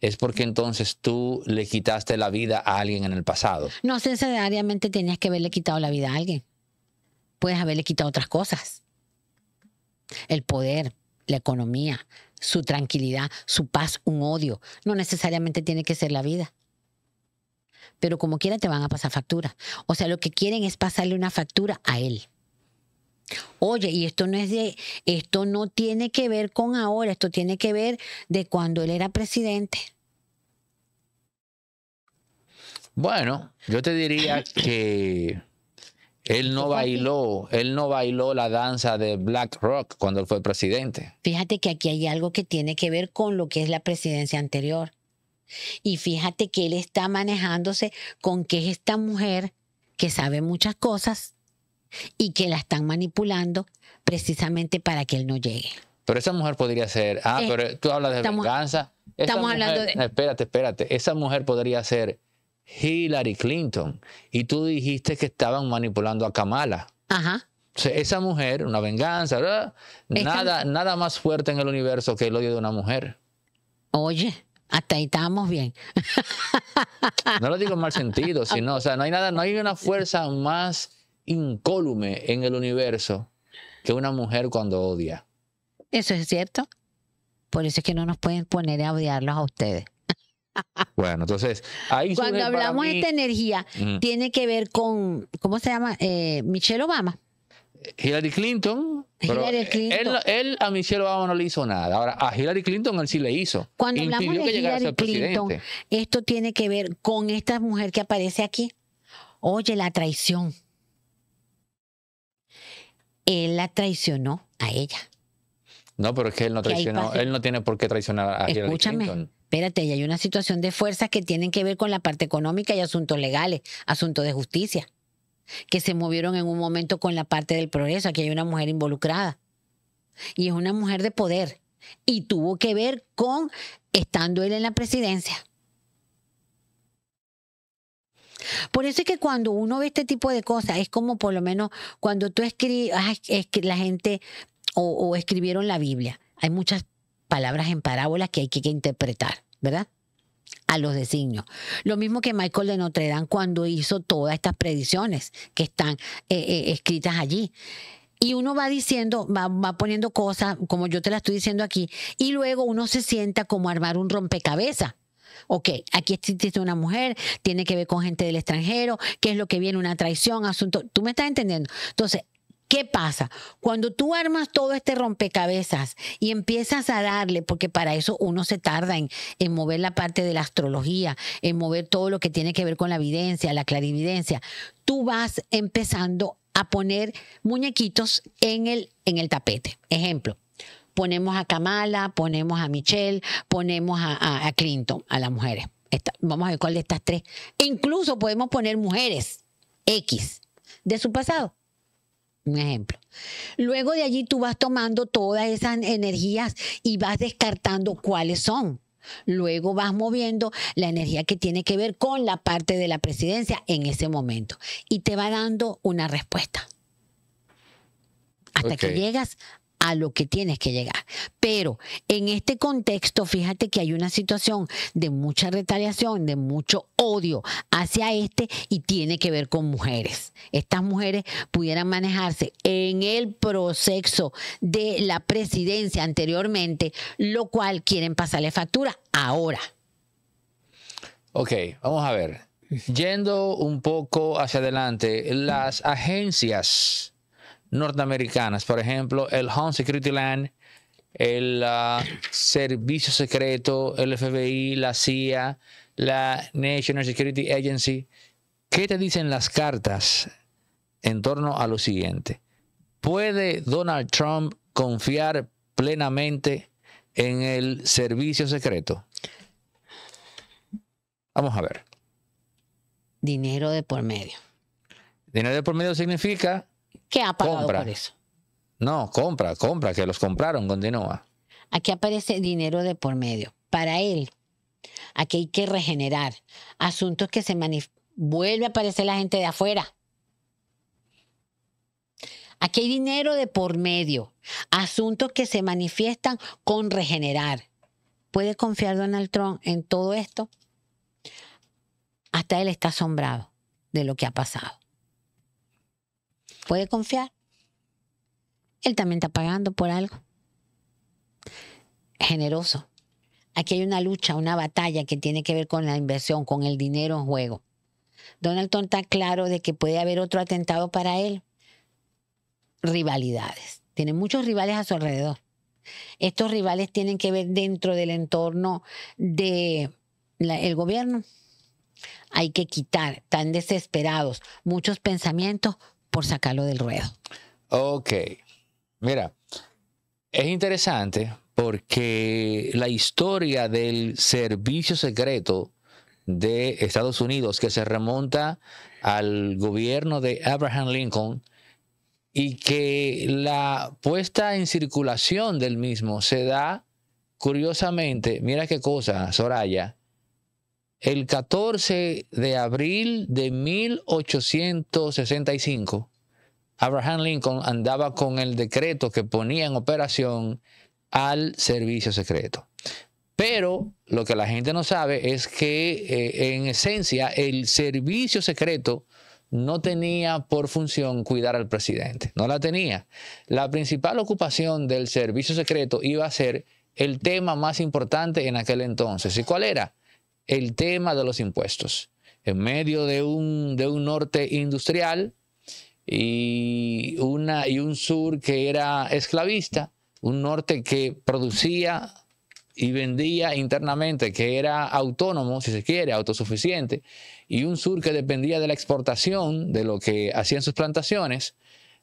es porque entonces tú le quitaste la vida a alguien en el pasado. No necesariamente tenías que haberle quitado la vida a alguien puedes haberle quitado otras cosas. El poder, la economía, su tranquilidad, su paz, un odio. No necesariamente tiene que ser la vida. Pero como quiera te van a pasar factura. O sea, lo que quieren es pasarle una factura a él. Oye, y esto no es de, esto no tiene que ver con ahora, esto tiene que ver de cuando él era presidente. Bueno, yo te diría que él no bailó, él no bailó la danza de Black Rock cuando él fue presidente. Fíjate que aquí hay algo que tiene que ver con lo que es la presidencia anterior. Y fíjate que él está manejándose con que es esta mujer que sabe muchas cosas y que la están manipulando precisamente para que él no llegue. Pero esa mujer podría ser, ah, eh, pero tú hablas de estamos, venganza. estamos hablando de... Espérate, espérate. Esa mujer podría ser Hillary Clinton y tú dijiste que estaban manipulando a Kamala. Ajá. esa mujer, una venganza, nada, nada más fuerte en el universo que el odio de una mujer. Oye, hasta ahí estábamos bien. No lo digo en mal sentido, sino, o sea, no hay nada, no hay una fuerza más incólume en el universo que una mujer cuando odia. Eso es cierto. Por eso es que no nos pueden poner a odiarlos a ustedes. Bueno, entonces, ahí Cuando hablamos de esta energía, tiene que ver con, ¿cómo se llama? Eh, Michelle Obama. Hillary Clinton. Hillary Él, a Michelle Obama no le hizo nada. Ahora, a Hillary Clinton él sí le hizo. Cuando hablamos de Hillary Clinton, esto tiene que ver con esta mujer que aparece aquí. Oye, la traición. Él la traicionó a ella. No, pero es que él no traicionó. Él no tiene por qué traicionar a Hillary Clinton espérate, y hay una situación de fuerzas que tienen que ver con la parte económica y asuntos legales, asuntos de justicia, que se movieron en un momento con la parte del progreso. Aquí hay una mujer involucrada. Y es una mujer de poder. Y tuvo que ver con estando él en la presidencia. Por eso es que cuando uno ve este tipo de cosas, es como por lo menos cuando tú escribes, la gente o, o escribieron la Biblia. Hay muchas palabras en parábolas que hay que, interpretar, ¿verdad? a los designios. Lo mismo que Michael de Notre Dame cuando hizo todas estas predicciones que están eh, eh, escritas allí. Y uno va diciendo, va, poniendo cosas, como yo te la estoy diciendo aquí, y luego uno se sienta como armar un rompecabezas. Ok, aquí existe una mujer, tiene que ver con gente del extranjero, qué es lo que viene, una traición, asunto. ¿Tú me estás entendiendo? Entonces, ¿Qué pasa? Cuando tú armas todo este rompecabezas y empiezas a darle, porque para eso uno se tarda en, en, mover la parte de la astrología, en mover todo lo que tiene que ver con la evidencia, la clarividencia, tú vas empezando a poner muñequitos en el, en el tapete. Ejemplo, ponemos a Kamala, ponemos a Michelle, ponemos a, Clinton, a las mujeres. vamos a ver cuál de estas tres. incluso podemos poner mujeres X de su pasado un ejemplo. Luego de allí tú vas tomando todas esas energías y vas descartando cuáles son. Luego vas moviendo la energía que tiene que ver con la parte de la presidencia en ese momento y te va dando una respuesta. Hasta que llegas a lo que tienes que llegar. Pero en este contexto, fíjate que hay una situación de mucha retaliación, de mucho odio hacia este y tiene que ver con mujeres. Estas mujeres pudieran manejarse en el proceso de la presidencia anteriormente, lo cual quieren pasarle factura ahora. Ok, vamos a ver. Yendo un poco hacia adelante, las agencias norteamericanas, por ejemplo, el Home Security Land, el uh, Servicio Secreto, el FBI, la CIA, la National Security Agency. ¿Qué te dicen las cartas en torno a lo siguiente? ¿Puede Donald Trump confiar plenamente en el servicio secreto? Vamos a ver. Dinero de por medio. Dinero de por medio significa ¿Qué ha pagado por eso? No, compra, compra, que los compraron, continúa. Aquí aparece dinero de por medio. Para él, aquí hay que regenerar asuntos que se manifiestan. Vuelve a aparecer la gente de afuera. Aquí hay dinero de por medio, asuntos que se manifiestan con regenerar. ¿Puede confiar Donald Trump en todo esto? Hasta él está asombrado de lo que ha pasado puede confiar. Él también está pagando por algo. Generoso. Aquí hay una lucha, una batalla que tiene que ver con la inversión, con el dinero en juego. Trump está claro de que puede haber otro atentado para él. Rivalidades. Tiene muchos rivales a su alrededor. Estos rivales tienen que ver dentro del entorno del el gobierno. Hay que quitar, tan desesperados, muchos pensamientos, por sacarlo del ruedo. Ok, mira, es interesante porque la historia del servicio secreto de Estados Unidos que se remonta al gobierno de Abraham Lincoln y que la puesta en circulación del mismo se da curiosamente, mira qué cosa, Soraya, el 14 de abril de 1865, Abraham Lincoln andaba con el decreto que ponía en operación al servicio secreto. Pero lo que la gente no sabe es que eh, en esencia el servicio secreto no tenía por función cuidar al presidente, no la tenía. La principal ocupación del servicio secreto iba a ser el tema más importante en aquel entonces. ¿Y cuál era? el tema de los impuestos. En medio de un, de un norte industrial y, una, y un sur que era esclavista, un norte que producía y vendía internamente, que era autónomo, si se quiere, autosuficiente, y un sur que dependía de la exportación, de lo que hacían sus plantaciones,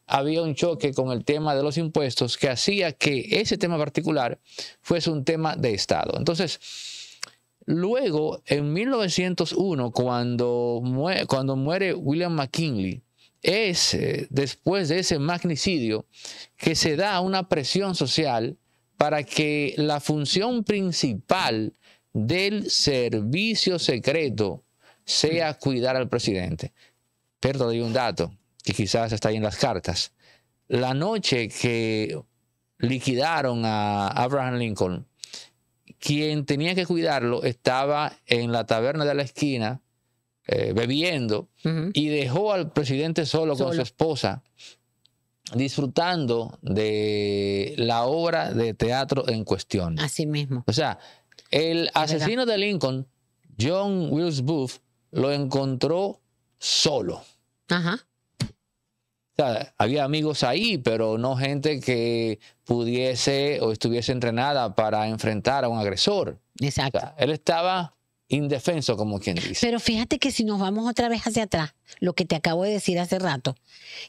había un choque con el tema de los impuestos que hacía que ese tema particular fuese un tema de Estado. Entonces, Luego, en 1901, cuando, muere, William McKinley, es después de ese magnicidio que se da una presión social para que la función principal del servicio secreto sea cuidar al presidente. Pero doy un dato que quizás está ahí en las cartas. La noche que liquidaron a Abraham Lincoln, quien tenía que cuidarlo estaba en la taberna de la esquina eh, bebiendo y dejó al presidente solo, con su esposa, disfrutando de la obra de teatro en cuestión. Así mismo. O sea, el asesino de Lincoln, John Wilkes Booth, lo encontró solo. Ajá había amigos ahí, pero no gente que pudiese o estuviese entrenada para enfrentar a un agresor. Exacto. él estaba indefenso, como quien dice. Pero fíjate que si nos vamos otra vez hacia atrás, lo que te acabo de decir hace rato,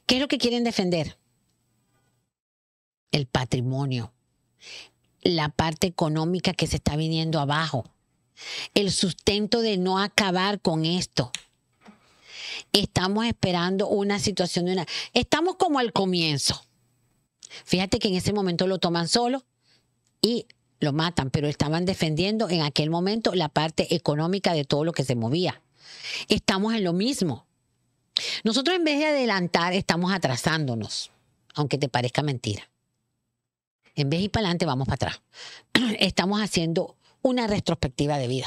¿qué es lo que quieren defender? El patrimonio, la parte económica que se está viniendo abajo, el sustento de no acabar con esto estamos esperando una situación de una... Estamos como al comienzo. Fíjate que en ese momento lo toman solo y lo matan, pero estaban defendiendo en aquel momento la parte económica de todo lo que se movía. Estamos en lo mismo. Nosotros en vez de adelantar, estamos atrasándonos, aunque te parezca mentira. En vez de ir para adelante, vamos para atrás. Estamos haciendo una retrospectiva de vida.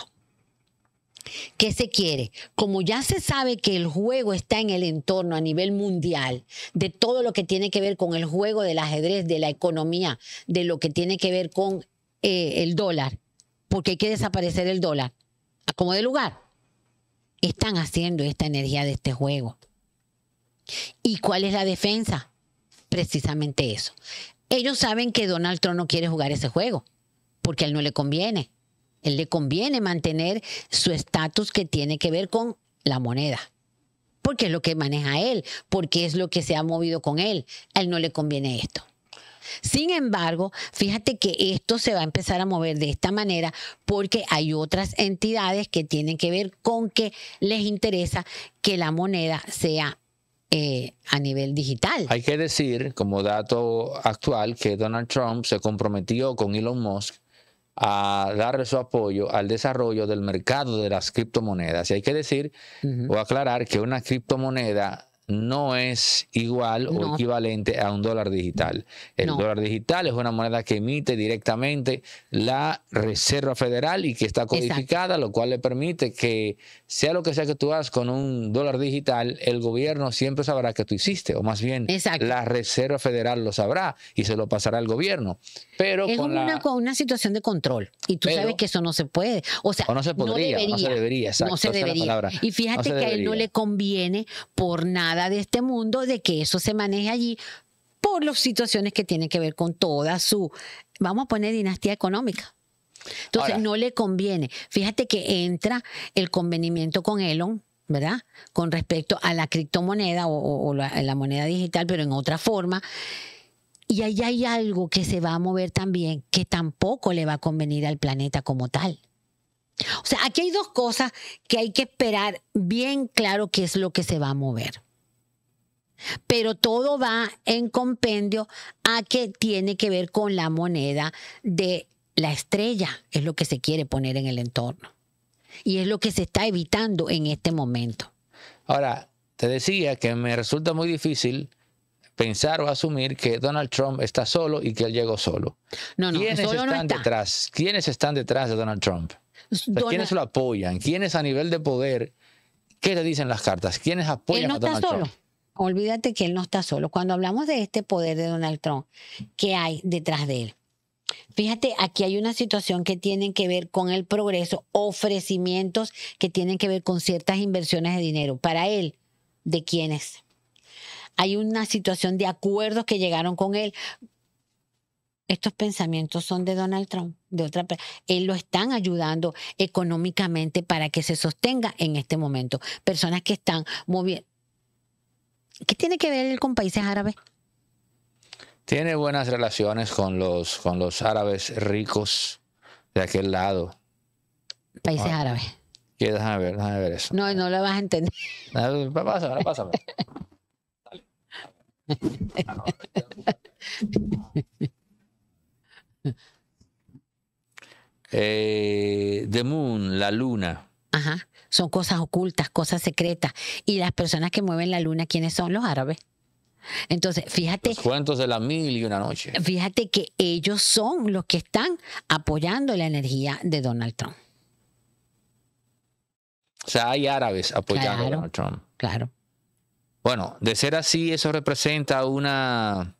¿Qué se quiere? Como ya se sabe que el juego está en el entorno a nivel mundial, de todo lo que tiene que ver con el juego del ajedrez, de la economía, de lo que tiene que ver con eh, el dólar, porque hay que desaparecer el dólar, como de lugar, están haciendo esta energía de este juego. ¿Y cuál es la defensa? Precisamente eso. Ellos saben que Donald Trump no quiere jugar ese juego, porque a él no le conviene él le conviene mantener su estatus que tiene que ver con la moneda, porque es lo que maneja él, porque es lo que se ha movido con él. A él no le conviene esto. Sin embargo, fíjate que esto se va a empezar a mover de esta manera porque hay otras entidades que tienen que ver con que les interesa que la moneda sea eh, a nivel digital. Hay que decir, como dato actual, que Donald Trump se comprometió con Elon Musk a darle su apoyo al desarrollo del mercado de las criptomonedas. Y hay que decir o aclarar que una criptomoneda no es igual o equivalente a un dólar digital. El dólar digital es una moneda que emite directamente la Reserva Federal y que está codificada, lo cual le permite que sea lo que sea que tú hagas con un dólar digital, el gobierno siempre sabrá que tú hiciste, o más bien la Reserva Federal lo sabrá y se lo pasará al gobierno. Pero es con una, situación de control y tú sabes que eso no se puede. O sea, no se podría, no, debería, se debería. no se debería. Y fíjate que a él no le conviene por nada de este mundo de que eso se maneje allí por las situaciones que tienen que ver con toda su, vamos a poner dinastía económica. Entonces no le conviene. Fíjate que entra el convenimiento con Elon, ¿verdad? Con respecto a la criptomoneda o, la, la, moneda digital, pero en otra forma. Y ahí hay algo que se va a mover también que tampoco le va a convenir al planeta como tal. O sea, aquí hay dos cosas que hay que esperar bien claro qué es lo que se va a mover pero todo va en compendio a que tiene que ver con la moneda de la estrella, es lo que se quiere poner en el entorno. Y es lo que se está evitando en este momento. Ahora, te decía que me resulta muy difícil pensar o asumir que Donald Trump está solo y que él llegó solo. No, no, ¿Quiénes están detrás? ¿Quiénes están detrás de Donald Trump? ¿Quiénes lo apoyan? ¿Quiénes a nivel de poder? ¿Qué le dicen las cartas? ¿Quiénes apoyan a Donald Trump? olvídate que él no está solo. Cuando hablamos de este poder de Donald Trump, ¿qué hay detrás de él? Fíjate, aquí hay una situación que tiene que ver con el progreso, ofrecimientos que tienen que ver con ciertas inversiones de dinero. Para él, ¿de quiénes? Hay una situación de acuerdos que llegaron con él. Estos pensamientos son de Donald Trump, de otra él lo están ayudando económicamente para que se sostenga en este momento. Personas que están moviendo ¿Qué tiene que ver él con países árabes? Tiene buenas relaciones con los, con los árabes ricos de aquel lado. Países ah. árabes. déjame ver, déjame ver eso. No, no lo vas a entender. Ah, pásame, pásame. Eh, the Moon, la luna. Ajá son cosas ocultas, cosas secretas. Y las personas que mueven la luna, ¿quiénes son los árabes? Entonces, fíjate. Los cuentos de la mil y una noche. Fíjate que ellos son los que están apoyando la energía de Donald Trump. O sea, hay árabes apoyando a Donald Trump. Claro. Bueno, de ser así, eso representa una.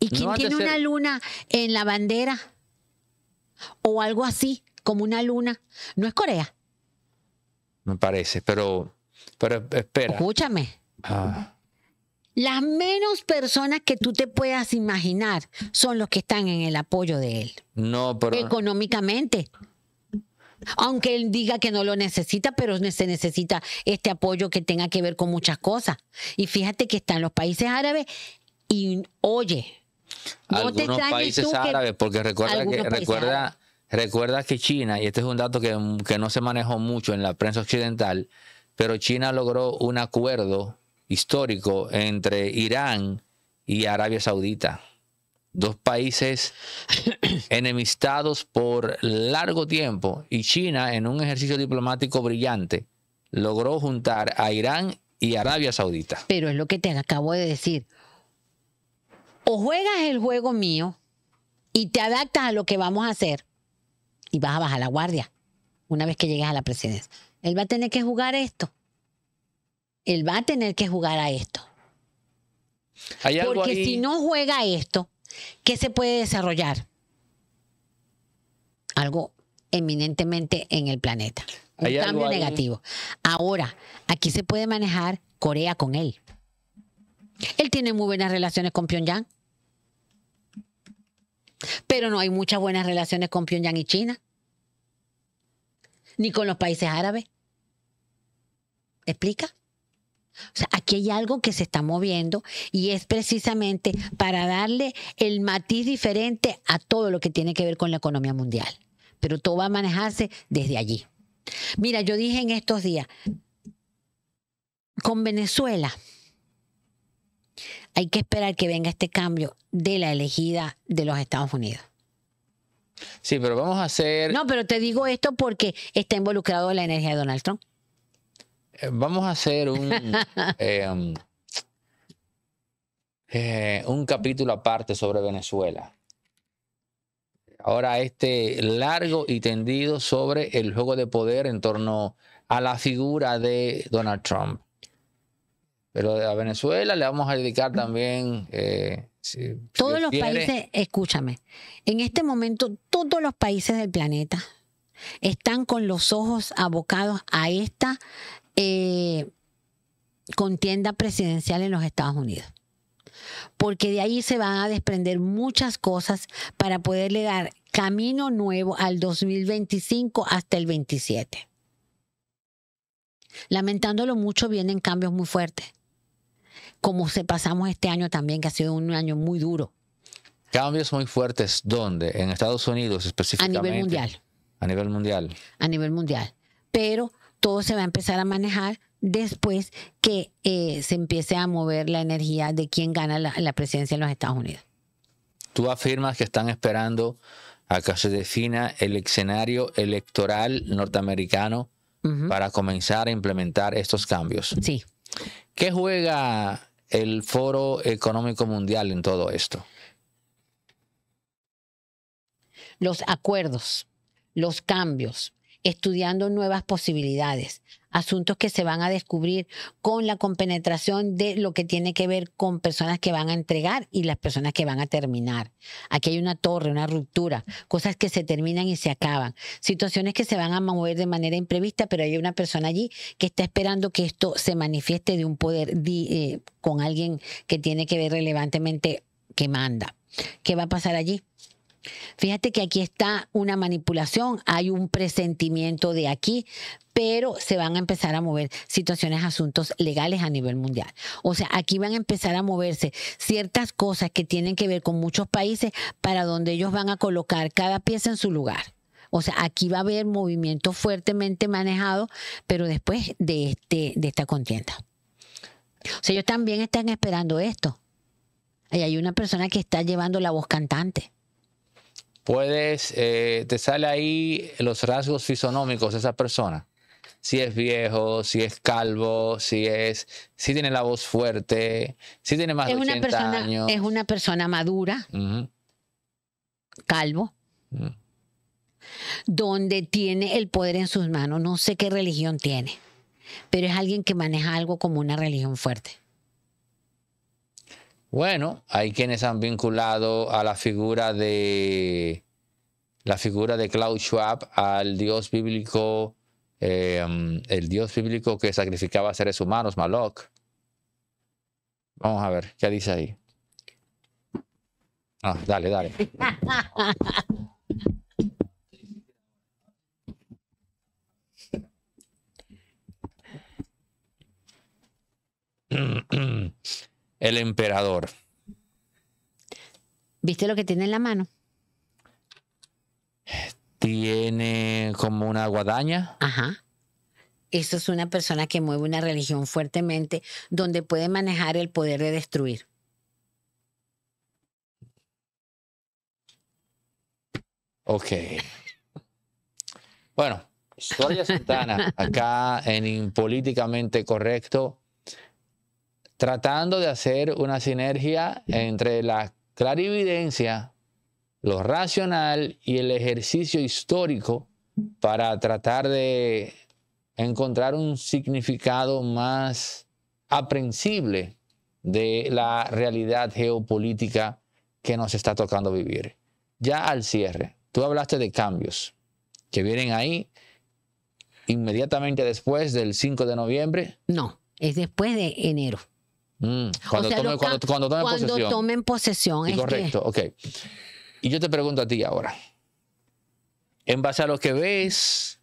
¿Y quién tiene una luna en la bandera? O algo así como una luna. No es Corea. Me parece, pero, pero espera. Escúchame. Ah. Las menos personas que tú te puedas imaginar son los que están en el apoyo de él. No, pero. Económicamente. Aunque él diga que no lo necesita, pero se necesita este apoyo que tenga que ver con muchas cosas. Y fíjate que están los países árabes y oye, algunos países árabes, porque recuerda que recuerda Recuerda que China, y este es un dato que, no se manejó mucho en la prensa occidental, pero China logró un acuerdo histórico entre Irán y Arabia Saudita. Dos países enemistados por largo tiempo y China en un ejercicio diplomático brillante logró juntar a Irán y Arabia Saudita. Pero es lo que te acabo de decir. O juegas el juego mío y te adaptas a lo que vamos a hacer, y vas a bajar la guardia una vez que llegues a la presidencia. Él va a tener que jugar esto. Él va a tener que jugar a esto. Porque si no juega esto, ¿qué se puede desarrollar? Algo eminentemente en el planeta. Un cambio negativo. Ahora, aquí se puede manejar Corea con él. Él tiene muy buenas relaciones con Pyongyang. Pero no hay muchas buenas relaciones con Pyongyang y China, ni con los países árabes. ¿Explica? O sea, aquí hay algo que se está moviendo y es precisamente para darle el matiz diferente a todo lo que tiene que ver con la economía mundial. Pero todo va a manejarse desde allí. Mira, yo dije en estos días, con Venezuela hay que esperar que venga este cambio de la elegida de los Estados Unidos. Sí, pero vamos a hacer... No, pero te digo esto porque está involucrado la energía de Donald Trump. Eh, vamos a hacer un, eh, um, eh, un capítulo aparte sobre Venezuela ahora este largo y tendido sobre el juego de poder en torno a la figura de Donald Trump. Pero a Venezuela le vamos a dedicar también... Eh, todos los países, escúchame, en este momento todos los países del planeta están con los ojos abocados a esta eh, contienda presidencial en los Estados Unidos. Porque de ahí se van a desprender muchas cosas para poderle dar camino nuevo al 2025 hasta el 27. Lamentándolo mucho, vienen cambios muy fuertes como se pasamos este año también, que ha sido un año muy duro. Cambios muy fuertes, ¿dónde? En Estados Unidos específicamente. A nivel mundial. A nivel mundial. A nivel mundial. Pero todo se va a empezar a manejar después que eh, se empiece a mover la energía de quién gana la, presidencia en los Estados Unidos. Tú afirmas que están esperando a que se defina el escenario electoral norteamericano para comenzar a implementar estos cambios. Sí. ¿Qué juega el Foro Económico Mundial en todo esto? Los acuerdos, los cambios, estudiando nuevas posibilidades, asuntos que se van a descubrir con la compenetración de lo que tiene que ver con personas que van a entregar y las personas que van a terminar. Aquí hay una torre, una ruptura, cosas que se terminan y se acaban, situaciones que se van a mover de manera imprevista, pero hay una persona allí que está esperando que esto se manifieste de un poder eh, con alguien que tiene que ver relevantemente que manda. ¿Qué va a pasar allí? Fíjate que aquí está una manipulación, hay un presentimiento de aquí, pero se van a empezar a mover situaciones, asuntos legales a nivel mundial. O sea, aquí van a empezar a moverse ciertas cosas que tienen que ver con muchos países para donde ellos van a colocar cada pieza en su lugar. O sea, aquí va a haber movimiento fuertemente manejado pero después de, este, de esta contienda. O sea, ellos también están esperando esto. Y hay una persona que está llevando la voz cantante puedes, eh, te sale ahí los rasgos fisonómicos de esa persona. Si es viejo, si es calvo, si es, si tiene la voz fuerte, si tiene más de 80 una persona, Es una persona madura, calvo, donde tiene el poder en sus manos. No sé qué religión tiene, pero es alguien que maneja algo como una religión fuerte. Bueno, hay quienes han vinculado a la figura de la figura de Klaus Schwab al dios bíblico, em, el dios bíblico que sacrificaba seres humanos, Malok. Vamos a ver, ¿qué dice ahí? Ah, dale, dale. el emperador. ¿Viste lo que tiene en la mano? Tiene como una guadaña. Ajá. Eso es una persona que mueve una religión fuertemente, donde puede manejar el poder de destruir. Ok. Bueno, historia Santana, acá en Políticamente Correcto, tratando de hacer una sinergia entre la clarividencia, lo racional y el ejercicio histórico para tratar de encontrar un significado más aprensible de la realidad geopolítica que nos está tocando vivir. Ya al cierre, tú hablaste de cambios que vienen ahí inmediatamente después del 5 de noviembre. No, es después de enero. Mm, cuando, cuando, tomen posesión. correcto, ok. Y yo te pregunto a ti ahora, en base a lo que ves,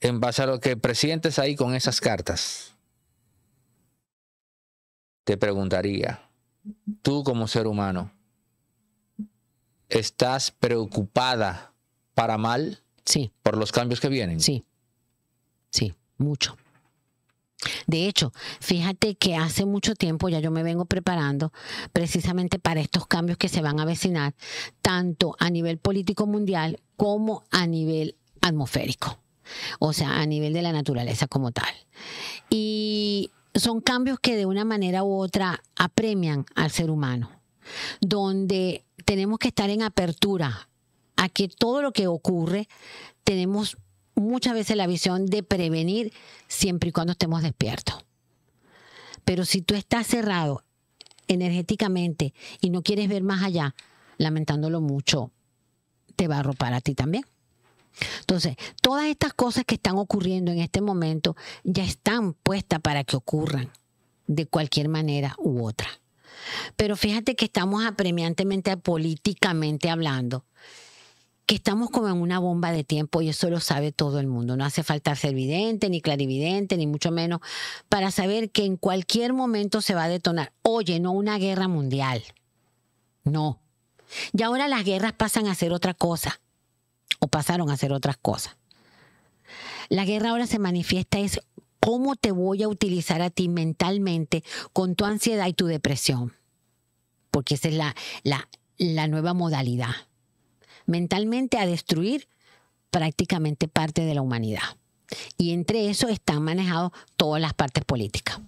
en base a lo que presientes ahí con esas cartas, te preguntaría, tú como ser humano, ¿estás preocupada para mal? Sí. ¿Por los cambios que vienen? Sí. Sí, mucho. De hecho, fíjate que hace mucho tiempo ya yo me vengo preparando precisamente para estos cambios que se van a avecinar, tanto a nivel político mundial como a nivel atmosférico, o sea, a nivel de la naturaleza como tal. Y son cambios que de una manera u otra apremian al ser humano, donde tenemos que estar en apertura a que todo lo que ocurre tenemos muchas veces la visión de prevenir siempre y cuando estemos despiertos. Pero si tú estás cerrado energéticamente y no quieres ver más allá, lamentándolo mucho, te va a arropar a ti también. Entonces, todas estas cosas que están ocurriendo en este momento ya están puestas para que ocurran de cualquier manera u otra. Pero fíjate que estamos apremiantemente políticamente hablando que estamos como en una bomba de tiempo y eso lo sabe todo el mundo. No hace falta ser vidente, ni clarividente, ni mucho menos, para saber que en cualquier momento se va a detonar. Oye, no una guerra mundial. No. Y ahora las guerras pasan a ser otra cosa. O pasaron a ser otras cosas. La guerra ahora se manifiesta es cómo te voy a utilizar a ti mentalmente con tu ansiedad y tu depresión. Porque esa es la, la, la nueva modalidad mentalmente a destruir prácticamente parte de la humanidad. Y entre eso están manejados todas las partes políticas.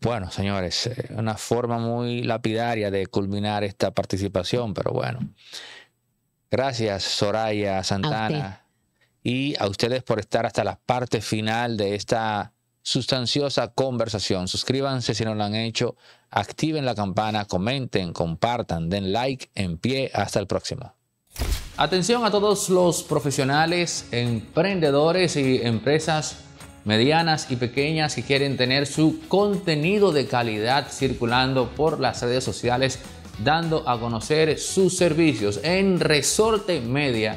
Bueno, señores, eh, una forma muy lapidaria de culminar esta participación, pero bueno. Gracias, Soraya Santana. y a ustedes por estar hasta la parte final de esta sustanciosa conversación. Suscríbanse si no lo han hecho, activen la campana, comenten, compartan, den like, en pie, hasta el próximo. Atención a todos los profesionales, emprendedores y empresas medianas y pequeñas que quieren tener su contenido de calidad circulando por las redes sociales, dando a conocer sus servicios en Resorte Media